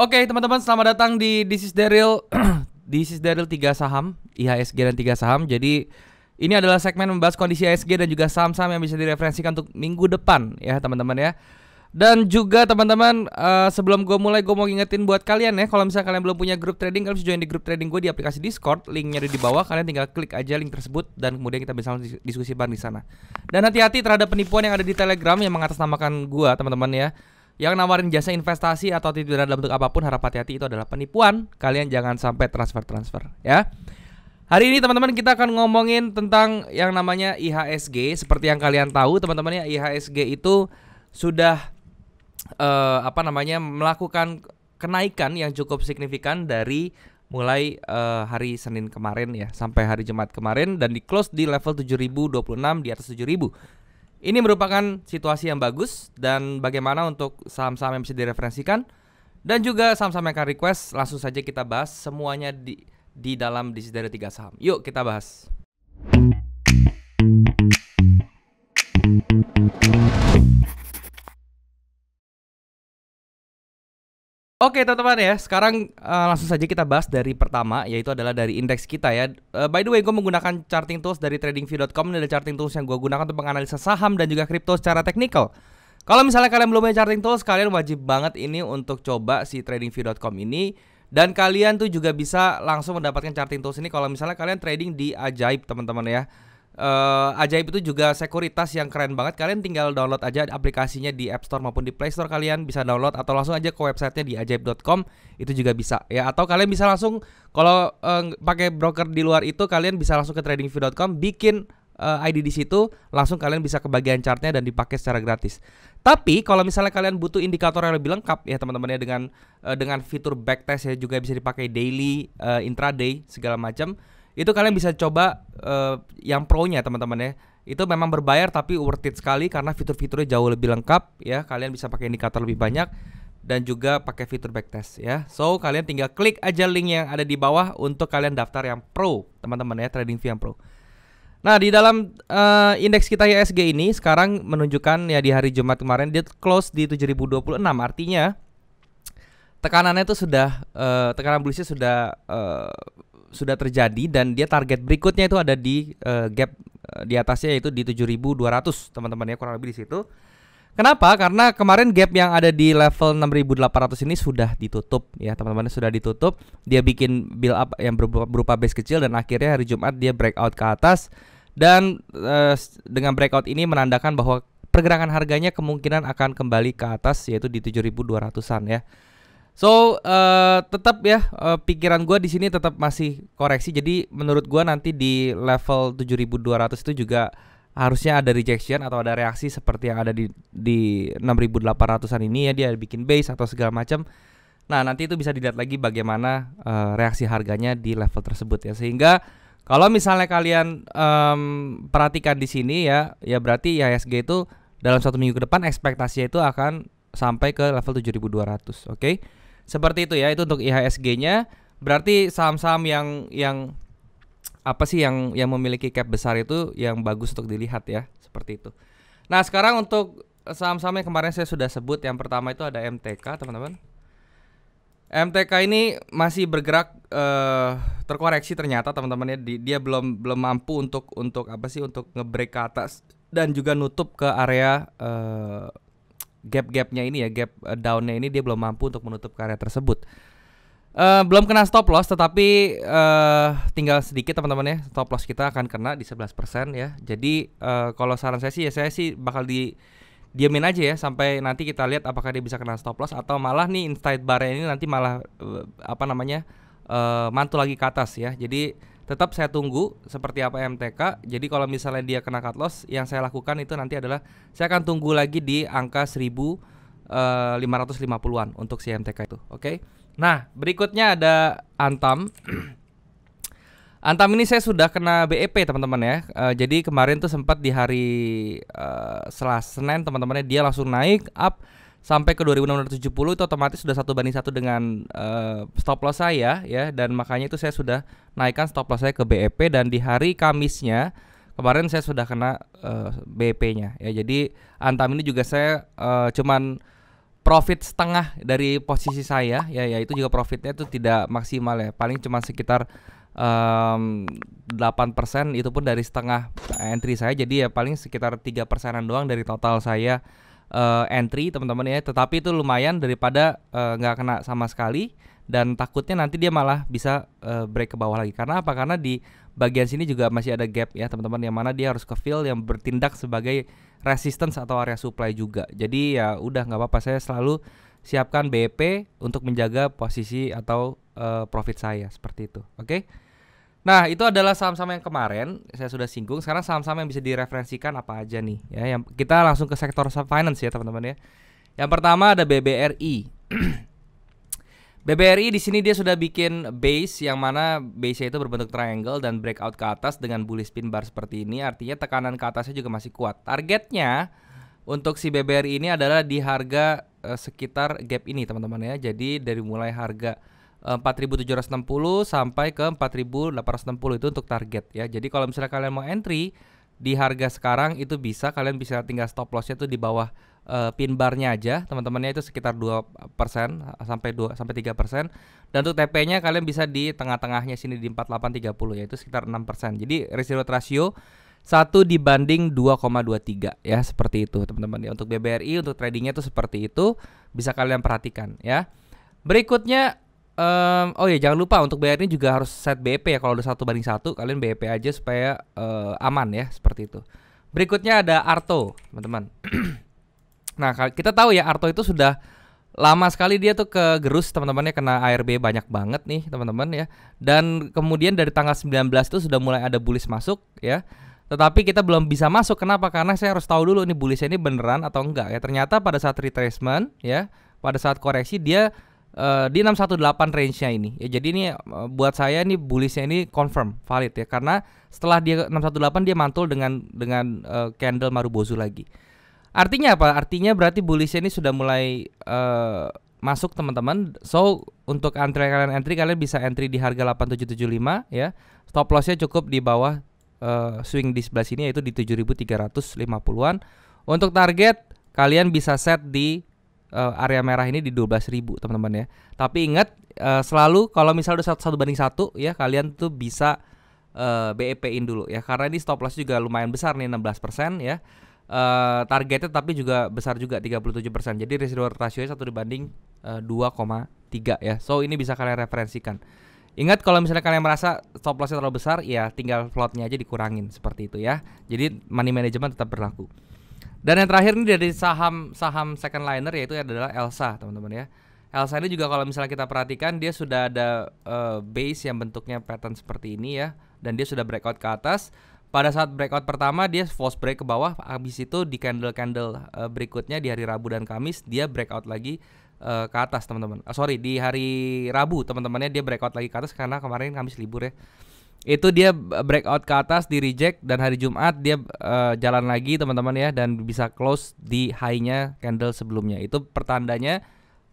Oke okay, teman-teman selamat datang di This is Daryl This is Daryl 3 saham IHSG dan 3 saham Jadi ini adalah segmen membahas kondisi IHSG dan juga saham-saham yang bisa direferensikan untuk minggu depan ya teman-teman ya dan juga teman-teman uh, sebelum gue mulai gue mau ngingetin buat kalian ya kalau misalnya kalian belum punya grup trading kalian bisa join di grup trading gue di aplikasi Discord linknya ada di bawah kalian tinggal klik aja link tersebut dan kemudian kita bisa diskusi bareng di sana dan hati-hati terhadap penipuan yang ada di Telegram yang mengatasnamakan gue teman-teman ya yang nawarin jasa investasi atau tidak dalam bentuk apapun harap hati-hati itu adalah penipuan. Kalian jangan sampai transfer-transfer ya. Hari ini teman-teman kita akan ngomongin tentang yang namanya IHSG. Seperti yang kalian tahu teman-teman ya IHSG itu sudah uh, apa namanya melakukan kenaikan yang cukup signifikan dari mulai uh, hari Senin kemarin ya sampai hari Jumat kemarin dan di close di level 7026 di atas 7000. Ini merupakan situasi yang bagus dan bagaimana untuk saham-saham yang bisa direferensikan dan juga saham-saham yang akan request langsung saja kita bahas semuanya di di dalam dari tiga saham. Yuk kita bahas. Oke teman-teman ya, sekarang uh, langsung saja kita bahas dari pertama yaitu adalah dari indeks kita ya. Uh, by the way, gue menggunakan charting tools dari tradingview.com ini adalah charting tools yang gue gunakan untuk menganalisa saham dan juga kripto secara teknikal. Kalau misalnya kalian belum punya charting tools, kalian wajib banget ini untuk coba si tradingview.com ini dan kalian tuh juga bisa langsung mendapatkan charting tools ini kalau misalnya kalian trading di Ajaib teman-teman ya uh, ajaib itu juga sekuritas yang keren banget. Kalian tinggal download aja aplikasinya di App Store maupun di Play Store kalian bisa download atau langsung aja ke websitenya di ajaib.com itu juga bisa ya. Atau kalian bisa langsung kalau uh, pakai broker di luar itu kalian bisa langsung ke tradingview.com bikin uh, eh, ID di situ langsung kalian bisa ke bagian chartnya dan dipakai secara gratis. Tapi kalau misalnya kalian butuh indikator yang lebih lengkap ya teman-teman ya dengan dengan fitur backtest ya juga bisa dipakai daily, uh, intraday segala macam itu kalian bisa coba uh, yang pro-nya teman-teman ya. Itu memang berbayar tapi worth it sekali karena fitur-fiturnya jauh lebih lengkap ya. Kalian bisa pakai indikator lebih banyak dan juga pakai fitur backtest ya. So kalian tinggal klik aja link yang ada di bawah untuk kalian daftar yang pro teman-teman ya trading fee yang pro. Nah di dalam uh, indeks kita ISG ini sekarang menunjukkan ya di hari Jumat kemarin dia close di 7026 artinya tekanannya itu sudah uh, tekanan bullishnya sudah uh, sudah terjadi dan dia target berikutnya itu ada di uh, gap uh, di atasnya yaitu di 7200 teman-teman ya kurang lebih di situ. Kenapa? Karena kemarin gap yang ada di level 6800 ini sudah ditutup ya teman-teman sudah ditutup. Dia bikin build up yang berupa, berupa base kecil dan akhirnya hari Jumat dia breakout ke atas dan uh, dengan breakout ini menandakan bahwa pergerakan harganya kemungkinan akan kembali ke atas yaitu di 7200-an ya. So uh, tetap ya uh, pikiran gue di sini tetap masih koreksi. Jadi menurut gue nanti di level 7200 itu juga harusnya ada rejection atau ada reaksi seperti yang ada di di 6800-an ini ya dia bikin base atau segala macam. Nah, nanti itu bisa dilihat lagi bagaimana uh, reaksi harganya di level tersebut ya. Sehingga kalau misalnya kalian um, perhatikan di sini ya, ya berarti IHSG itu dalam satu minggu ke depan ekspektasinya itu akan sampai ke level 7200, oke? Okay? Seperti itu ya, itu untuk IHSG-nya. Berarti saham-saham yang yang apa sih yang yang memiliki cap besar itu yang bagus untuk dilihat ya, seperti itu. Nah, sekarang untuk saham-saham yang kemarin saya sudah sebut, yang pertama itu ada MTK, teman-teman. MTK ini masih bergerak uh, terkoreksi ternyata teman-teman ya dia belum belum mampu untuk untuk apa sih untuk ngebreak ke atas dan juga nutup ke area uh, gap-gapnya ini ya gap eh, downnya ini dia belum mampu untuk menutup karya tersebut. Uh, belum kena stop loss tetapi uh, tinggal sedikit teman-teman ya stop loss kita akan kena di 11% ya. Jadi uh, kalau saran saya sih ya saya sih bakal di diamin aja ya sampai nanti kita lihat apakah dia bisa kena stop loss atau malah nih inside bar ini nanti malah uh, apa namanya uh, mantul lagi ke atas ya. Jadi tetap saya tunggu seperti apa MTK. Jadi kalau misalnya dia kena cut loss, yang saya lakukan itu nanti adalah saya akan tunggu lagi di angka 1550-an eh, untuk si MTK itu. Oke. Okay? Nah, berikutnya ada Antam. Antam ini saya sudah kena BEP teman-teman ya. Uh, jadi kemarin tuh sempat di hari uh, eh, Selasa Senin teman-temannya dia langsung naik up sampai ke 2670 itu otomatis sudah satu banding satu dengan uh, stop loss saya ya dan makanya itu saya sudah naikkan stop loss saya ke BEP dan di hari Kamisnya kemarin saya sudah kena uh, eh, BEP-nya ya jadi Antam ini juga saya uh, cuman profit setengah dari posisi saya ya ya itu juga profitnya itu tidak maksimal ya paling cuma sekitar um, 8% itu pun dari setengah entry saya jadi ya paling sekitar tiga persenan doang dari total saya uh, entry teman-teman ya tetapi itu lumayan daripada eh, nggak uh, kena sama sekali dan takutnya nanti dia malah bisa uh, break ke bawah lagi karena apa karena di bagian sini juga masih ada gap ya teman-teman yang mana dia harus ke fill yang bertindak sebagai resistance atau area supply juga jadi ya udah nggak apa-apa saya selalu siapkan BP untuk menjaga posisi atau uh, profit saya seperti itu oke okay? Nah, itu adalah saham-saham yang kemarin saya sudah singgung. Sekarang saham-saham yang bisa direferensikan apa aja nih? Ya, yang kita langsung ke sektor finance ya, teman-teman ya. Yang pertama ada BBRI. BBRI di sini dia sudah bikin base yang mana base-nya itu berbentuk triangle dan breakout ke atas dengan bullish pin bar seperti ini. Artinya tekanan ke atasnya juga masih kuat. Targetnya untuk si BBRI ini adalah di harga eh, sekitar gap ini, teman-teman ya. Jadi dari mulai harga 4760 eh, sampai ke 4860 itu untuk target ya. Jadi kalau misalnya kalian mau entry di harga sekarang itu bisa kalian bisa tinggal stop lossnya itu di bawah uh, pin barnya aja teman-temannya itu sekitar dua 2% sampai dua sampai tiga persen dan untuk TP-nya kalian bisa di tengah-tengahnya sini di empat delapan tiga 4830 yaitu sekitar enam persen. Jadi residual ratio satu dibanding 2,23 ya seperti itu teman-teman ya. Untuk BBRI untuk tradingnya itu seperti itu bisa kalian perhatikan ya. Berikutnya Um, oh ya jangan lupa untuk ini juga harus set BP ya kalau udah satu banding satu kalian BP aja supaya uh, aman ya seperti itu. Berikutnya ada Arto teman-teman. nah kita tahu ya Arto itu sudah lama sekali dia tuh ke gerus teman-temannya kena ARB banyak banget nih teman-teman ya. Dan kemudian dari tanggal 19 itu sudah mulai ada bullish masuk ya. Tetapi kita belum bisa masuk kenapa? Karena saya harus tahu dulu nih bullishnya ini beneran atau enggak ya. Ternyata pada saat retracement ya, pada saat koreksi dia Eh, di 618 range-nya ini. Ya jadi ini eh, buat saya ini bullish-nya ini confirm valid ya karena setelah dia 618 dia mantul dengan dengan uh, candle Marubozu lagi. Artinya apa? Artinya berarti bullish-nya ini sudah mulai uh, masuk teman-teman. So untuk antri kalian entry kalian bisa entry di harga 8775 ya. Stop loss-nya cukup di bawah uh, swing di sebelah sini yaitu di 7350-an. Untuk target kalian bisa set di uh, area merah ini di 12.000 teman-teman ya. Tapi ingat uh, selalu kalau misal udah satu banding satu ya kalian tuh bisa uh, eh, BEP-in dulu ya karena ini stop loss juga lumayan besar nih 16% ya. Uh, targetnya tapi juga besar juga 37%. Jadi residual ratio satu dibanding uh, 2,3 ya. So ini bisa kalian referensikan. Ingat kalau misalnya kalian merasa stop lossnya terlalu besar ya tinggal floatnya aja dikurangin seperti itu ya. Jadi money management tetap berlaku. Dan yang terakhir ini dari saham saham second liner yaitu adalah Elsa, teman-teman ya. Elsa ini juga kalau misalnya kita perhatikan dia sudah ada uh, base yang bentuknya pattern seperti ini ya dan dia sudah breakout ke atas. Pada saat breakout pertama dia force break ke bawah, habis itu di candle-candle uh, berikutnya di hari Rabu dan Kamis dia breakout lagi eh, ke atas, teman-teman. Uh, sorry, di hari Rabu teman-temannya dia breakout lagi ke atas karena kemarin Kamis libur ya itu dia breakout ke atas di reject dan hari Jumat dia uh, jalan lagi teman-teman ya dan bisa close di highnya candle sebelumnya. Itu pertandanya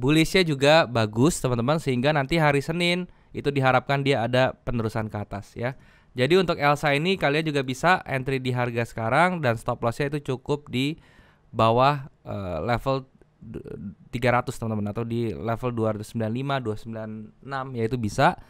bullishnya juga bagus teman-teman sehingga nanti hari Senin itu diharapkan dia ada penerusan ke atas ya. Jadi untuk Elsa ini kalian juga bisa entry di harga sekarang dan stop lossnya itu cukup di bawah uh, level 300 teman-teman atau di level 295 296 yaitu bisa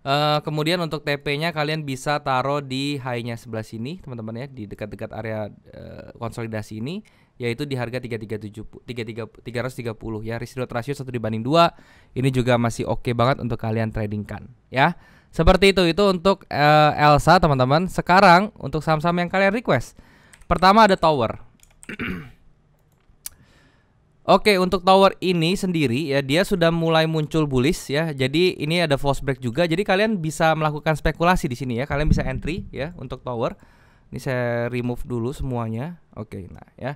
Eh, kemudian untuk TP-nya kalian bisa taruh di high-nya sebelah sini, teman-teman ya, di dekat-dekat area uh, konsolidasi ini yaitu di harga 3370 33 330 ya. Risk ratio 1 dibanding 2. Ini juga masih oke okay banget untuk kalian tradingkan ya. Seperti itu itu untuk uh, Elsa teman-teman. Sekarang untuk saham-saham yang kalian request. Pertama ada Tower. Oke, untuk tower ini sendiri ya dia sudah mulai muncul bullish ya. Jadi ini ada false break juga. Jadi kalian bisa melakukan spekulasi di sini ya. Kalian bisa entry ya untuk tower. Ini saya remove dulu semuanya. Oke, nah ya.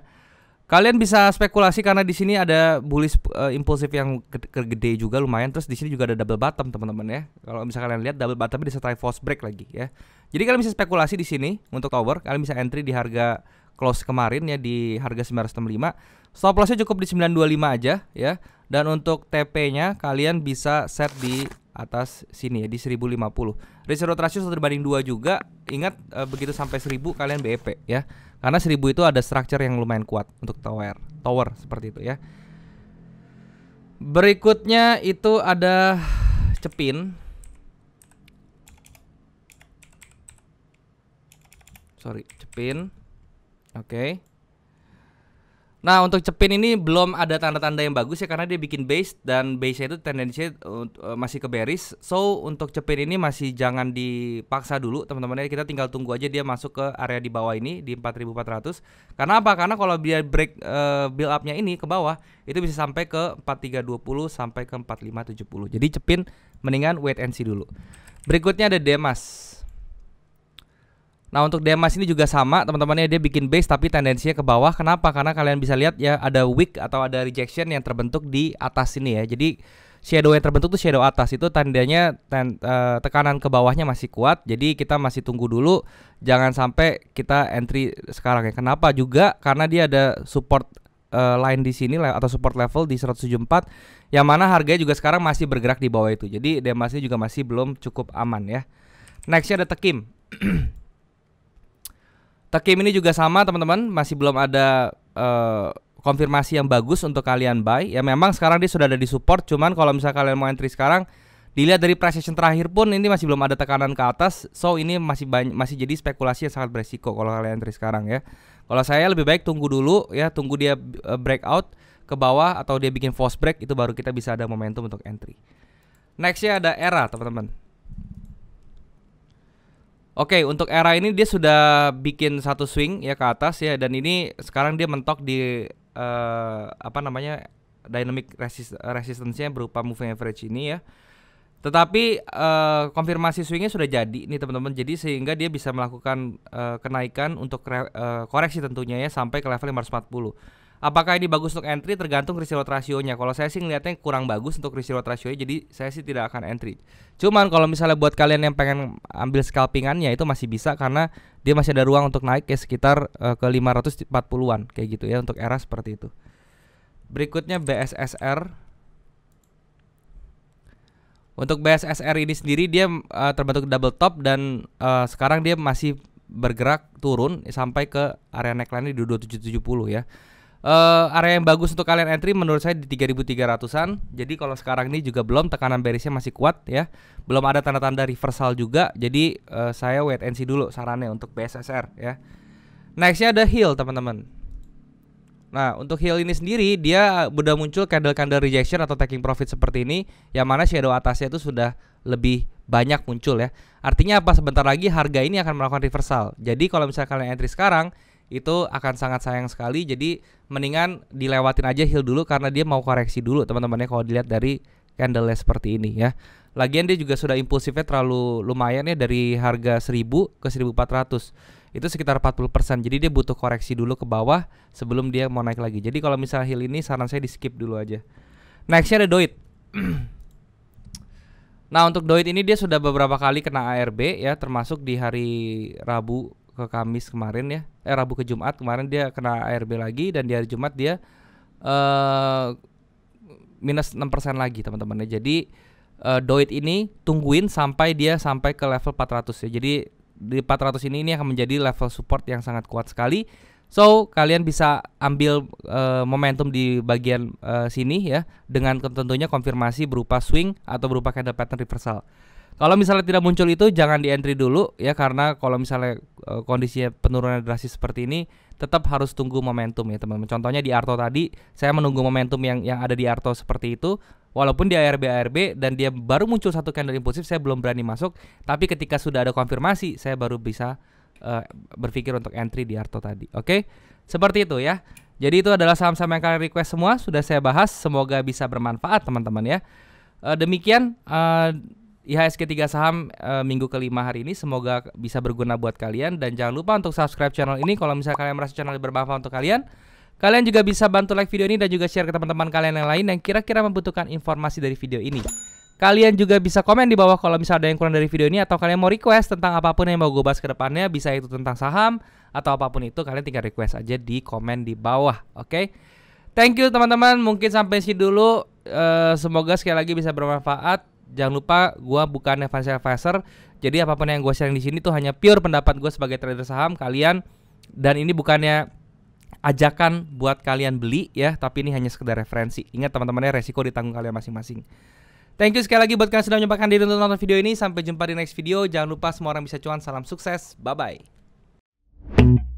Kalian bisa spekulasi karena di sini ada bullish uh, impulsif yang gede, juga lumayan. Terus di sini juga ada double bottom teman-teman ya. Kalau bisa kalian lihat double bottomnya disertai false break lagi ya. Jadi kalian bisa spekulasi di sini untuk tower. Kalian bisa entry di harga close kemarin ya di harga 965. Stop lossnya cukup di 925 aja ya. Dan untuk TP-nya kalian bisa set di atas sini ya di 1050. Reserve ratio satu banding 2 juga. Ingat e, begitu sampai 1000 kalian BEP ya. Karena 1000 itu ada structure yang lumayan kuat untuk tower. Tower seperti itu ya. Berikutnya itu ada cepin. Sorry, cepin. Oke. Okay. Nah, untuk Cepin ini belum ada tanda-tanda yang bagus ya karena dia bikin base dan base itu tendensinya e, masih ke bearish. So, untuk Cepin ini masih jangan dipaksa dulu, teman-teman. ya Kita tinggal tunggu aja dia masuk ke area di bawah ini di 4400. Karena apa? Karena kalau dia break uh, build up-nya ini ke bawah, itu bisa sampai ke 4320 sampai ke 4570. Jadi Cepin mendingan wait and see dulu. Berikutnya ada Demas. Nah untuk Demas ini juga sama teman-temannya dia bikin base tapi tendensinya ke bawah. Kenapa? Karena kalian bisa lihat ya ada wick atau ada rejection yang terbentuk di atas ini ya. Jadi shadow yang terbentuk tuh shadow atas itu tandanya ten, uh, tekanan ke bawahnya masih kuat. Jadi kita masih tunggu dulu. Jangan sampai kita entry sekarang ya. Kenapa juga? Karena dia ada support eh, line di sini atau support level di 174 yang mana harganya juga sekarang masih bergerak di bawah itu. Jadi demasnya juga masih belum cukup aman ya. Nextnya ada Tekim. Tekim ini juga sama teman-teman, masih belum ada uh, konfirmasi yang bagus untuk kalian buy. Ya memang sekarang dia sudah ada di support, cuman kalau misalnya kalian mau entry sekarang dilihat dari price action terakhir pun ini masih belum ada tekanan ke atas. So ini masih banyak, masih jadi spekulasi yang sangat beresiko kalau kalian entry sekarang ya. Kalau saya lebih baik tunggu dulu ya, tunggu dia uh, breakout ke bawah atau dia bikin false break itu baru kita bisa ada momentum untuk entry. Nextnya ada era teman-teman. Oke, okay, untuk era ini dia sudah bikin satu swing ya ke atas ya dan ini sekarang dia mentok di uh, apa namanya dynamic resist resistensinya berupa moving average ini ya. Tetapi uh, konfirmasi swingnya sudah jadi nih teman-teman. Jadi sehingga dia bisa melakukan uh, kenaikan untuk uh, koreksi tentunya ya sampai ke level 540. Apakah ini bagus untuk entry tergantung risk reward rasionya. Kalau saya sih ngelihatnya kurang bagus untuk risk reward rasionya jadi saya sih tidak akan entry. Cuman kalau misalnya buat kalian yang pengen ambil scalpingannya itu masih bisa karena dia masih ada ruang untuk naik eh, ke sekitar uh, ke 540-an kayak gitu ya untuk era seperti itu. Berikutnya BSSR. Untuk BSSR ini sendiri dia uh, terbentuk double top dan uh, sekarang dia masih bergerak turun sampai ke area neckline di 2770 ya uh, area yang bagus untuk kalian entry menurut saya di 3300-an. Jadi kalau sekarang ini juga belum tekanan berisnya masih kuat ya. Belum ada tanda-tanda reversal juga. Jadi uh, saya wait and see dulu sarannya untuk BSSR ya. Nextnya ada Hill teman-teman. Nah, untuk Hill ini sendiri dia eh, udah muncul candle-candle rejection atau taking profit seperti ini yang mana shadow atasnya itu sudah lebih banyak muncul ya. Artinya apa? Sebentar lagi harga ini akan melakukan reversal. Jadi kalau misalnya kalian entry sekarang, itu akan sangat sayang sekali. Jadi mendingan dilewatin aja heal dulu karena dia mau koreksi dulu teman-temannya kalau dilihat dari candlenya seperti ini ya. Lagian dia juga sudah impulsifnya terlalu lumayan ya dari harga 1000 ke 1400. Itu sekitar 40%. Jadi dia butuh koreksi dulu ke bawah sebelum dia mau naik lagi. Jadi kalau misalnya heal ini saran saya di skip dulu aja. Nextnya ada Doit. nah untuk Doit ini dia sudah beberapa kali kena ARB ya termasuk di hari Rabu ke Kamis kemarin ya, eh Rabu ke Jumat kemarin dia kena ARB lagi dan di hari Jumat dia uh, minus 6% lagi teman-teman ya. Jadi uh, eh, Doit ini tungguin sampai dia sampai ke level 400 ya. Jadi di 400 ini ini akan menjadi level support yang sangat kuat sekali. So, kalian bisa ambil uh, momentum di bagian uh, sini ya dengan tentunya konfirmasi berupa swing atau berupa candle pattern reversal. Kalau misalnya tidak muncul itu jangan di entry dulu ya karena kalau misalnya e, eh, kondisi penurunan drastis seperti ini tetap harus tunggu momentum ya teman-teman. Contohnya di Arto tadi saya menunggu momentum yang yang ada di Arto seperti itu walaupun di ARB ARB dan dia baru muncul satu candle impulsif saya belum berani masuk tapi ketika sudah ada konfirmasi saya baru bisa e, berpikir untuk entry di Arto tadi. Oke? Seperti itu ya. Jadi itu adalah saham-saham yang kalian request semua sudah saya bahas semoga bisa bermanfaat teman-teman ya. E, demikian e, IHSG 3 saham e, minggu kelima hari ini semoga bisa berguna buat kalian dan jangan lupa untuk subscribe channel ini kalau misalnya kalian merasa channel ini bermanfaat untuk kalian. Kalian juga bisa bantu like video ini dan juga share ke teman-teman kalian yang lain yang kira-kira membutuhkan informasi dari video ini. Kalian juga bisa komen di bawah kalau misalnya ada yang kurang dari video ini atau kalian mau request tentang apapun yang mau gue bahas ke depannya, bisa itu tentang saham atau apapun itu, kalian tinggal request aja di komen di bawah, oke? Okay? Thank you teman-teman, mungkin sampai sini dulu. e, semoga sekali lagi bisa bermanfaat jangan lupa gue bukan financial advisor jadi apapun yang gue sharing di sini tuh hanya pure pendapat gue sebagai trader saham kalian dan ini bukannya ajakan buat kalian beli ya tapi ini hanya sekedar referensi ingat teman-temannya resiko ditanggung kalian masing-masing Thank you sekali lagi buat kalian sudah menyempatkan diri untuk nonton video ini. Sampai jumpa di next video. Jangan lupa semua orang bisa cuan. Salam sukses. Bye-bye.